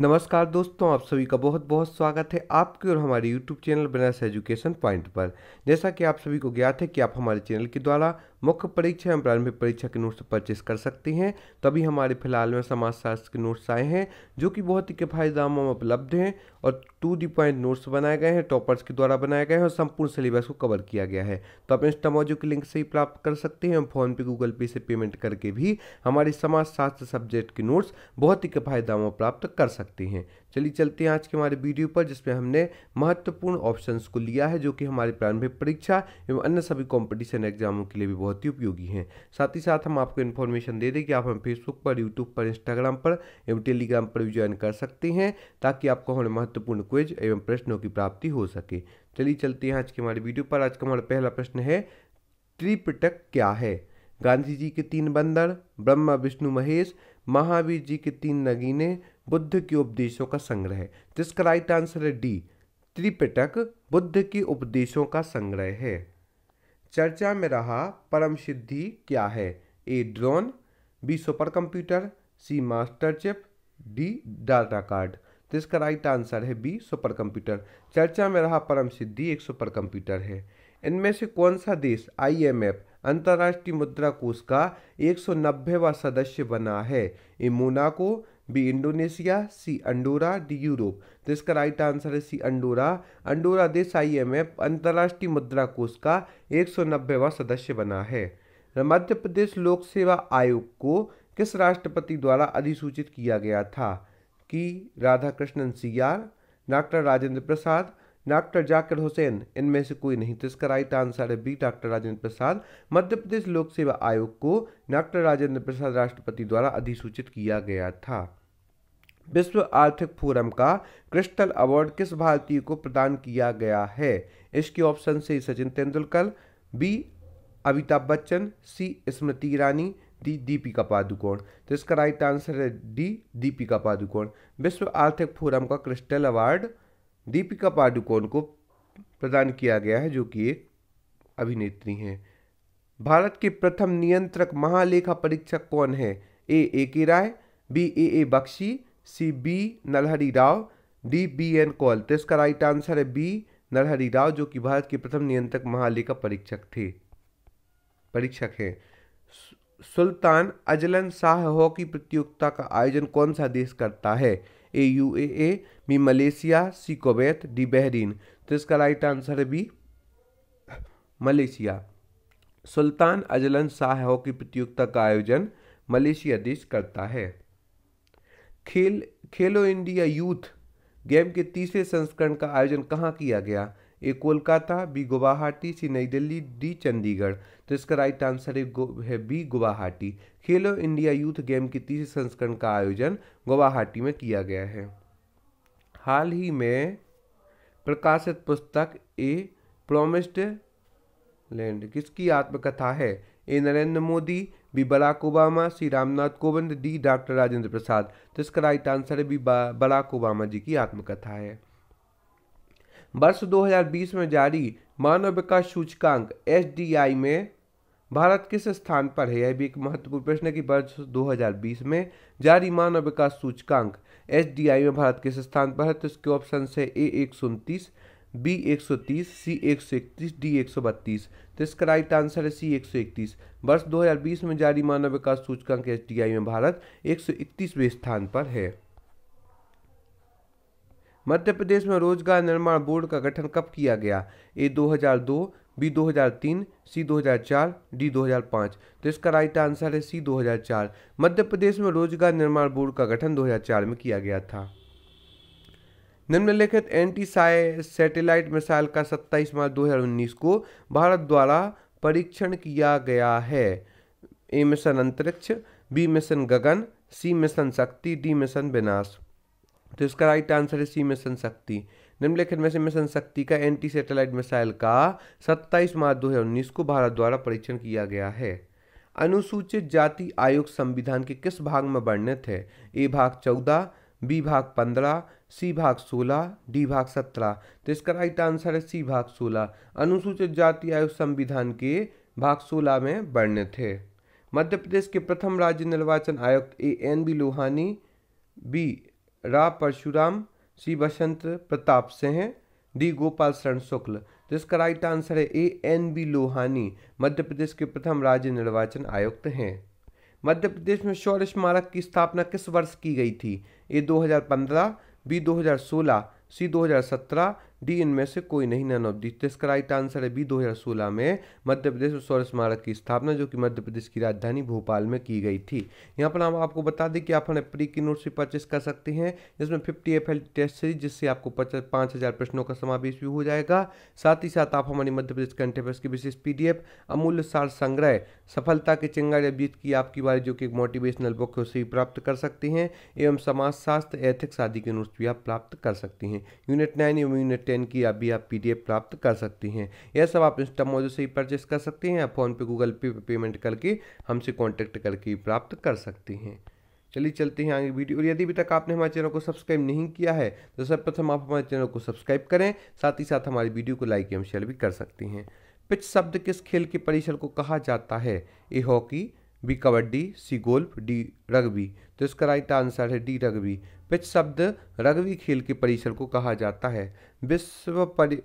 नमस्कार दोस्तों आप सभी का बहुत बहुत स्वागत है आपके और हमारे YouTube channel Banaras education point पर जैसा कि आप सभी को ज्ञात है कि आप हमारे चैनल के द्वारा मुख्य परीक्षा एवं प्रारंभिक परीक्षा के नोट्स तो परचेस कर सकती हैं तभी हमारे फिलहाल में समाजशास्त्र के नोट्स आए हैं जो कि बहुत ही किफ़ायती दामों में उपलब्ध हैं और टू दी पॉइंट नोट्स बनाए गए हैं टॉपर्स के द्वारा बनाए गए हैं और संपूर्ण सिलेबस को कवर किया गया है तो आप इंस्टामोजो के लिंक से ही प्राप्त कर सकते हैं फोन पे गूगल पे से पेमेंट करके भी हमारे समाजशास्त्र सब्जेक्ट के नोट्स बहुत ही किफ़ायती दामों प्राप्त कर सकते हैं चलिए चलते हैं आज के हमारे वीडियो पर जिसमें हमने महत्वपूर्ण ऑप्शंस को लिया है जो कि हमारी प्रारंभिक परीक्षा एवं अन्य सभी कॉम्पिटिशन एग्जामों के लिए भी बहुत ही उपयोगी हैं साथ ही साथ हम आपको इन्फॉर्मेशन दे दें कि आप हम फेसबुक पर यूट्यूब पर इंस्टाग्राम पर एवं टेलीग्राम पर भी ज्वाइन कर सकते हैं ताकि आपको हमारे महत्वपूर्ण क्विज एवं प्रश्नों की प्राप्ति हो सके चलिए चलते हैं आज के हमारे वीडियो पर आज का हमारा पहला प्रश्न है त्रिपिटक क्या है गांधी जी के तीन बंदर ब्रह्मा विष्णु महेश महावीर जी के तीन नगीने बुद्ध की उपदेशों का संग्रह जिसका राइट आंसर है डी त्रिपिटक बुद्ध की उपदेशों का संग्रह है चर्चा में रहा परम सिद्धि क्या है A drone B supercomputer C master chip D data card तो इसका राइट आंसर है बी सुपर कंप्यूटर चर्चा में रहा परम सिद्धि एक सुपर कंप्यूटर है इनमें से कौन सा देश आईएमएफ अंतर्राष्ट्रीय मुद्रा कोष का एक सौ सदस्य बना है A Monaco B Indonesia C Andorra D Europe तो इसका राइट आंसर है सी अंडोरा अंडोरा देश आई एम एफ अंतर्राष्ट्रीय मुद्रा कोष का एक सौ नब्बेवा सदस्य बना है मध्य प्रदेश लोक सेवा आयोग को किस राष्ट्रपति द्वारा अधिसूचित किया गया था कि Radhakrishnan C R doctor Rajendra Prasad doctor Zakir Hussain इनमें से कोई नहीं इसका राइट आंसर है बी डॉक्टर राजेंद्र प्रसाद मध्य प्रदेश लोक सेवा आयोग को डॉक्टर राजेंद्र प्रसाद राष्ट्रपति द्वारा अधिसूचित किया गया था विश्व आर्थिक फोरम का क्रिस्टल अवार्ड किस भारतीय को प्रदान किया गया है इसके ऑप्शन से Sachin Tendulkar B Amitabh Bachchan C Smriti Irani D Deepika Padukone तो इसका राइट आंसर है डी दीपिका पादुकोण विश्व आर्थिक फोरम का क्रिस्टल अवार्ड दीपिका पादुकोण को प्रदान किया गया है जो कि एक अभिनेत्री हैं भारत के प्रथम नियंत्रक महालेखा परीक्षक कौन है A A K Rai B A A Bakshi C B Nalhari Rao D B N Kaul तो इसका राइट आंसर है बी नलहरी राव जो कि भारत के प्रथम नियंत्रक महालेखा परीक्षक थे परीक्षक हैं सुल्तान अजलन शाह हॉकी प्रतियोगिता का आयोजन कौन सा देश करता है A U A A B Malaysia C Kuwait D Bahrain तो इसका राइट आंसर है B Malaysia Sultan Azlan Shah hockey प्रतियोगिता का आयोजन मलेशिया देश करता है खेल खेलो इंडिया यूथ गेम के तीसरे संस्करण का आयोजन कहाँ किया गया A Kolkata B Guwahati C New Delhi D Chandigarh तो इसका राइट आंसर है B Guwahati Khelo India youth game के तीसरे संस्करण का आयोजन गुवाहाटी में किया गया है हाल ही में प्रकाशित पुस्तक ए प्रोमिस्ड लैंड किसकी आत्मकथा है A Narendra Modi B Barack Obama Shri Ramnath Kovind D doctor Rajendra Prasad तो इसका राइट आंसर है बी बराक ओबामा जी की आत्मकथा है वर्ष 2020 में जारी मानव विकास सूचकांक एस में भारत किस स्थान पर है यह भी एक महत्वपूर्ण प्रश्न है कि वर्ष 2020 में जारी मानव विकास सूचकांक एस में भारत किस स्थान पर है तो इसके ऑप्शन है ए एक बी एक सौ तीस सी एक सौ इकतीस डी एक सौ बत्तीस तो इसका राइट आंसर है सी एक सौ इकतीस वर्ष 2020 में जारी मानव विकास सूचकांक एस में भारत एक सौ इकतीसवें स्थान पर है मध्य प्रदेश में रोजगार निर्माण बोर्ड का गठन कब किया गया ए 2002 बी 2003, सी 2004, डी 2005 तो इसका राइट आंसर है सी 2004 मध्य प्रदेश में रोजगार निर्माण बोर्ड का गठन 2004 में किया गया था निम्नलिखित एंटी सैटेलाइट मिसाइल का 27 मार्च 2019 को भारत द्वारा परीक्षण किया गया है A mission Antariksh B mission Gagan C mission Shakti D mission Vinash तो इसका राइट आंसर है सी मिशन शक्ति निम्नलिखित में से मिशन शक्ति का एंटी सैटेलाइट मिसाइल का 27 मार्च 2019 को भारत द्वारा परीक्षण किया गया है अनुसूचित जाति आयोग संविधान के किस भाग में वर्णित है ए भाग चौदह बी भाग पंद्रह सी भाग सोलह डी भाग सत्रह तो इसका राइट आंसर है सी भाग सोलह अनुसूचित जाति आयोग संविधान के भाग सोलह में वर्णित है मध्य प्रदेश के प्रथम राज्य निर्वाचन आयुक्त A N B Lohani B रा परशुराम सी बसंत प्रताप से हैं डी गोपाल शरण शुक्ल तो इसका राइट आंसर है A N B Lohani Madhya Pradesh के प्रथम राज्य निर्वाचन आयुक्त हैं मध्य प्रदेश में शौर्य स्मारक की स्थापना किस वर्ष की गई थी ए 2015 बी 2016 सी 2017 डी इनमें से कोई नहीं नन ऑफ दीज तो इसका राइट आंसर है बी 2016 में मध्य प्रदेश सौर स्मारक की स्थापना जो कि मध्य प्रदेश की राजधानी भोपाल में की गई थी यहाँ पर हम आपको बता दें कि आप हमें प्री की नोट्स भी परचेस कर सकते हैं जिसमें फिफ्टी एफ टेस्ट सीरीज जिससे आपको पाँच हज़ार प्रश्नों का समावेश भी हो जाएगा साथ ही साथ आप हमारी मध्य प्रदेश कंटेपर्स की विशेष पी अमूल्य सार संग्रह सफलता के चिंगार या बीत की आपकी बारी जो कि एक मोटिवेशनल बुक है उसे भी प्राप्त कर सकती हैं एवं समाजशास्त्र एथिक्स आदि के नोट्स भी आप प्राप्त कर सकती हैं यूनिट नाइन एवं यूनिट टेन की आप भी आप पी प्राप्त कर सकती हैं यह सब आप इंस्टा मोजो से ही परचेस कर सकती हैं या फ़ोनपे गूगल पे पेमेंट करके हमसे कॉन्टैक्ट करके प्राप्त कर सकती हैं चलिए चलते हैं आगे वीडियो और यदि अभी तक आपने हमारे चैनल को सब्सक्राइब नहीं किया है तो सर्वप्रथम आप हमारे चैनल को सब्सक्राइब करें साथ ही साथ हमारी वीडियो को लाइक एवं शेयर भी कर सकती हैं पिच शब्द किस खेल के परिसर को कहा जाता है A hockey B kabaddi C golf D rugby तो इसका राइट आंसर है डी रग्बी पिच शब्द रग्बी खेल के परिसर को कहा जाता है विश्व परि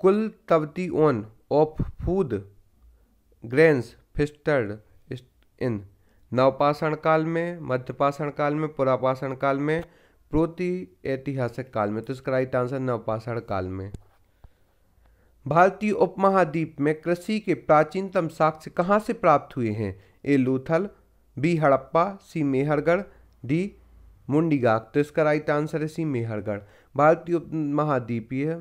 कुल तवती ओन ऑफ फूड ग्रेन्स फिस्टर्ड इन नवपाषाण काल में मध्यपाषाण काल में पुरापाषाण काल में प्रोति ऐतिहासिक काल में तो इसका राइट आंसर नवपाषाण काल में भारतीय उपमहाद्वीप में कृषि के प्राचीनतम साक्ष्य कहाँ से प्राप्त हुए हैं A Lothal B Harappa C Mehrgarh D Mundigak तो इसका राइट आंसर है सी मेहरगढ़ भारतीय महाद्वीपीय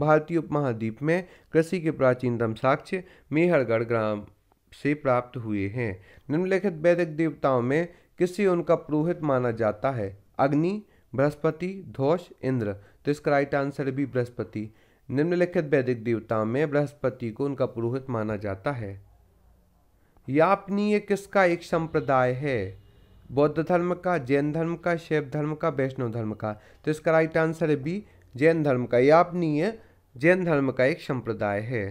भारतीय उपमहाद्वीप में कृषि के प्राचीनतम साक्ष्य मेहरगढ़ ग्राम से प्राप्त हुए हैं निम्नलिखित वैदिक देवताओं में किसे उनका पुरोहित माना जाता है अग्नि बृहस्पति धोष इंद्र तो इसका राइट आंसर भी बृहस्पति निम्नलिखित वैदिक देवताओं में बृहस्पति को उनका पुरोहित माना जाता है यापनीय किसका एक संप्रदाय है बौद्ध धर्म का जैन धर्म का शैव धर्म का वैष्णव धर्म का तो इसका राइट आंसर है बी जैन धर्म का यापनीय जैन धर्म का एक संप्रदाय है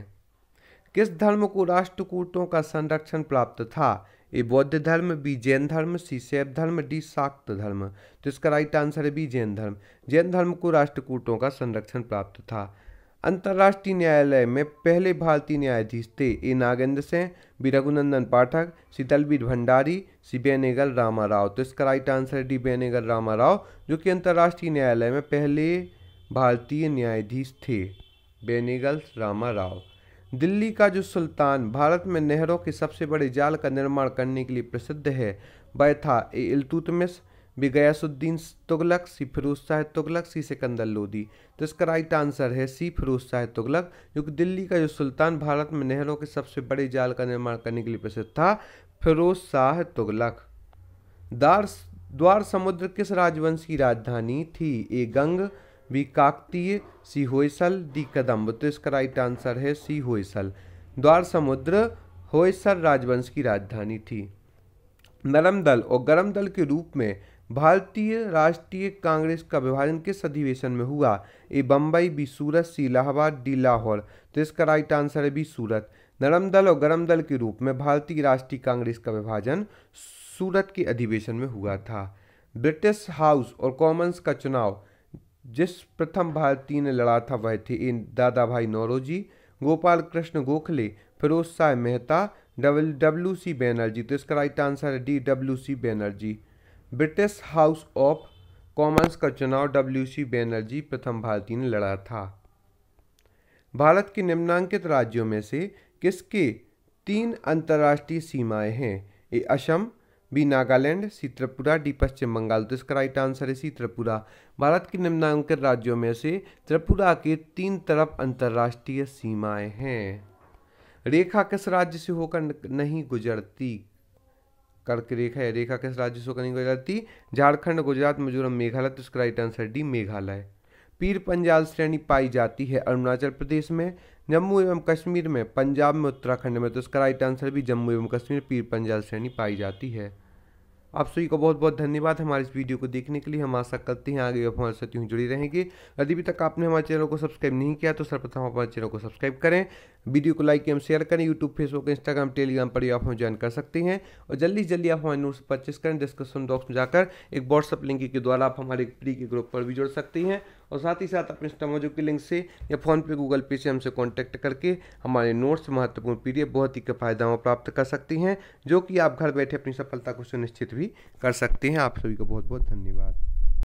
किस धर्म को राष्ट्रकूटों का संरक्षण प्राप्त था ये बौद्ध धर्म बी जैन धर्म सी शैव धर्म डी शाक्त धर्म तो इसका राइट आंसर है बी जैन धर्म जैन धर्म को राष्ट्रकूटों का संरक्षण प्राप्त था अंतर्राष्ट्रीय न्यायालय में पहले भारतीय न्यायाधीश थे ए नागेंद्र सिंह बी रघुनंदन पाठक शीतलवीर भंडारी सी बेनेगल रामा राव तो इसका राइट आंसर है डी बेनेगल रामा राव जो कि अंतर्राष्ट्रीय न्यायालय में पहले भारतीय न्यायाधीश थे बेनेगल रामा राव दिल्ली का जो सुल्तान भारत में नहरों के सबसे बड़े जाल का निर्माण करने के लिए प्रसिद्ध है वह था A Iltutmish B Ghiyasuddin Tughlaq C Firoz Shah Tughlaq C Sikandar Lodi तो इसका राइट आंसर है सी फिरोज शाह तुगलक जो कि दिल्ली का जो सुल्तान भारत में नहरों के सबसे बड़े जाल का निर्माण करने के लिए प्रसिद्ध था फिरोज शाह तुगलक दार द्वार समुद्र किस राजवंश की राजधानी थी A Ganga B Kakatiya C Hoysala D Kadamba तो इसका राइट आंसर है सी होयसल द्वार समुद्र होयसल राजवंश की राजधानी थी नरम दल और गरम दल के रूप में भारतीय राष्ट्रीय कांग्रेस का विभाजन किस अधिवेशन में हुआ A Bombay B Surat C Allahabad D Lahore तो इसका राइट आंसर है बी सूरत नरम दल और गरम दल के रूप में भारतीय राष्ट्रीय कांग्रेस का विभाजन सूरत के अधिवेशन में हुआ था ब्रिटिश हाउस और कॉमन्स का चुनाव जिस प्रथम भारतीय ने लड़ा था वह थे A Dadabhai Naoroji Gopal Krishna Gokhale Firoz Shah Mehta W C Bonnerjee तो इसका राइट आंसर है D W C Bonnerjee British House of Commons का चुनाव डब्ल्यू सी बैनर्जी प्रथम भारतीय ने लड़ा था भारत के निम्नांकित राज्यों में से किसके तीन अंतर्राष्ट्रीय सीमाएं हैं A Assam B Nagaland C Tripura D Paschim Bangal तो इसका राइट आंसर है सी त्रिपुरा भारत के निम्नांकित राज्यों में से त्रिपुरा के तीन तरफ अंतर्राष्ट्रीय सीमाएं हैं रेखा किस राज्य से होकर नहीं गुजरती कर्क रेखा है रेखा किस राज्य से कनी गुजरती झारखंड गुजरात मिजोरम मेघालय तो उसका राइट आंसर डी मेघालय पीर पंजाल श्रेणी पाई जाती है अरुणाचल प्रदेश में जम्मू एवं कश्मीर में पंजाब में उत्तराखंड में तो इसका राइट आंसर भी जम्मू एवं कश्मीर पीर पंजाल श्रेणी पाई जाती है आप सभी को बहुत बहुत धन्यवाद हमारे इस वीडियो को देखने के लिए हम आशा करते हैं आगे आप हमारे साथ यूँ जुड़ी रहेंगे यदि अभी तक आपने हमारे चैनल को सब्सक्राइब नहीं किया तो सर्वप्रथम हमारे चैनल को सब्सक्राइब करें वीडियो को लाइक एवं शेयर करें यूट्यूब फेसबुक इंस्टाग्राम टेलीग्राम पर आप हमें ज्वाइन कर सकते हैं और जल्दी से जल्दी आप हमारे नोट्स परचेस करें डिस्क्रिप्शन बॉक्स में जाकर एक व्हाट्सअप लिंक के द्वारा आप हमारे फ्री के ग्रुप पर भी जुड़ सकते हैं और साथ ही साथ अपने स्टमोजो के लिंक से या फ़ोनपे गूगल पे से हमसे कॉन्टैक्ट करके हमारे नोट्स महत्वपूर्ण पी बहुत ही फायदा प्राप्त कर सकती हैं जो कि आप घर बैठे अपनी सफलता को सुनिश्चित भी कर सकते हैं आप सभी को बहुत बहुत धन्यवाद